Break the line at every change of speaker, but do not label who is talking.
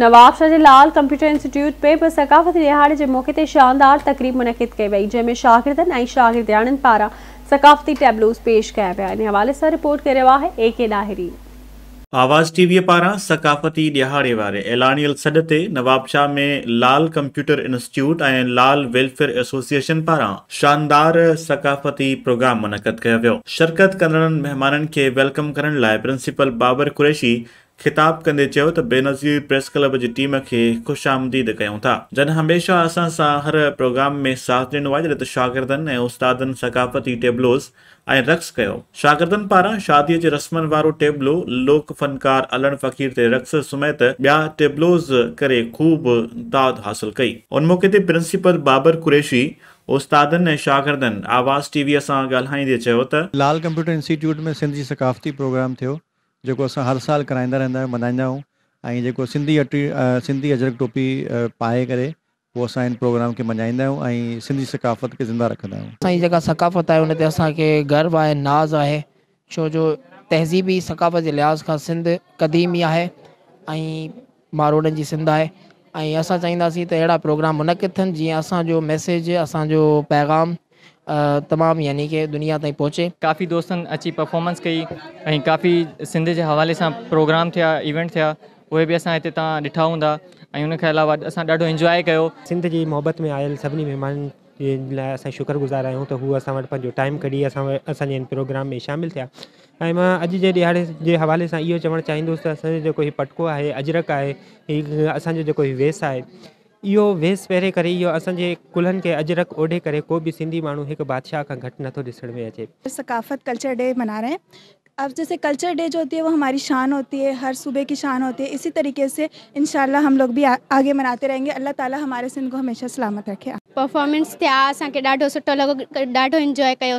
नवाब Shahjalal computer institute पे पर सकाफ़ती दिहाड़े के मौके ते शानदार तकरीब मुनद कई वही जैमें शागिर्दनि ऐं शागिर्दयाणनि पारां सकाफ़ती टैबलोज़ पेश क्या विया इन हवाले से रिपोर्ट करे आहे ए के लाहिरी
आवाज़ टीवी पारा सकाफ़ती दिहाड़े वाले एलानियल सद से नवाबशाह में लाल कंप्यूटर इंस्टीट्यूट ए लाल वेलफेयर एसोसिएशन पारा शानदार सकाफ़ती प्रोग्राम मुनद किया शिरकत कंदड़नि मेहमान के वेलकम करण लाइ प्रिंसिपल बाबर कुरैशी ख़िताब कंदे चयो बेनज़ीर प्रेस क्लब की टीम खे ख़ुशि आमदीद क्यों था जन हमेशह असां सां हर प्रोग्राम में साथ ॾिनो आहे जॾहिं त शागिर्दनि ऐं उस्तादनि सकाफ़ती टेबलोज़ ऐं रक़्स कयो शागिर्दनि पारां शादीअ जे रस्मनि वारो टेबलो लोक फ़नकार अलन फ़कीर ते रक़्स समेत ॿिया टेबलोज़ करे ख़ूब दाद हासिल कई उन मौक़े ते प्रिंसिपल बाबर कुरेशी उस्तादनि ऐं शागिर्दनि आवाज़ टीवीअ सां ॻाल्हाईंदे लाल कंप्यूटर इंस्टीट्यूट में सिंध सकाफ़ती प्रोग्राम थियो जेको असां हर साल कराईंदा रहंदा आहियूं मल्हाईंदा आहियूं ऐं जेको सिंधी अटी सिंधी अजरक टोपी पाए करे पोइ असां हिन प्रोग्राम खे मल्हाईंदा आहियूं ऐं सिंधी सकाफ़त खे ज़िंदा रखंदा आहियूं
असांजी जेका सकाफ़त आहे हुन ते असांखे गर्व आहे नाज़ आहे छो जो तहज़ीबी सकाफ़त जे लिहाज़ खां सिंध क़दीम ई आहे ऐं मारोड़नि जी सिंध आहे ऐं असां चाहींदासीं त अहिड़ा प्रोग्राम मुनक़िद थियनि जीअं असांजो मैसेज असांजो पैगाम तमामु यानी की दुनिया ताईं पहुचे
काफ़ी दोस्तनि अची परफॉर्मेंस कई ऐं काफ़ी सिंध जे हवाले सां प्रोग्राम थिया इवेंट थिया उहे बि असां हिते तव्हां ॾिठा हूंदा ऐं अलावा असां ॾाढो इंजॉय कयो सिंध जी मुहबत में आयल सभिनी महिमाननि लाइ असां गुज़ार आहियूं त हूअ असां वटि पंहिंजो टाइम कढी असां असांजे हिन प्रोग्राम में शामिलु थिया ऐं मां अॼु जे ॾियारे जे हवाले सां इहो चवणु चाहींदुसि त असांजो जेको हीउ पटको आहे अजरक आहे हीअ असांजो जेको हीउ यो वेस पहिरे करे यो असांजे कुल्हनि के अजरक ओढे करे को भी सिंधी माण्हू हिकु बादशाह का घटि नथो ॾिसण में अचे सकाफ़त कल्चर डे मना रहे हैं अब जैसे कल्चर डे जो होती है वो हमारी शान होती है हर सुबह की शान होती है इसी तरीके से इन हम लोग भी आ, आगे मनाते रहेंगे अल्लाह ताला हमारे सिंध को हमेशा सलामत रखे परफॉर्मेंस थे असो सुनो लगो इंजॉय कर